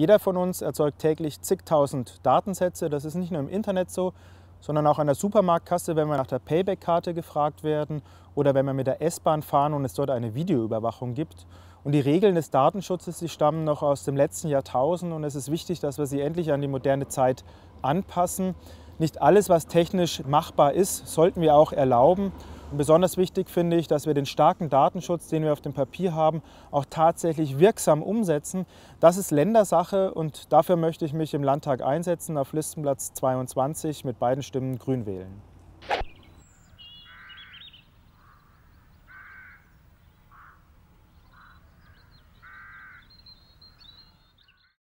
Jeder von uns erzeugt täglich zigtausend Datensätze. Das ist nicht nur im Internet so, sondern auch an der Supermarktkasse, wenn wir nach der Payback-Karte gefragt werden oder wenn wir mit der S-Bahn fahren und es dort eine Videoüberwachung gibt. Und die Regeln des Datenschutzes, die stammen noch aus dem letzten Jahrtausend und es ist wichtig, dass wir sie endlich an die moderne Zeit anpassen. Nicht alles, was technisch machbar ist, sollten wir auch erlauben. Besonders wichtig finde ich, dass wir den starken Datenschutz, den wir auf dem Papier haben, auch tatsächlich wirksam umsetzen. Das ist Ländersache und dafür möchte ich mich im Landtag einsetzen, auf Listenplatz 22 mit beiden Stimmen grün wählen.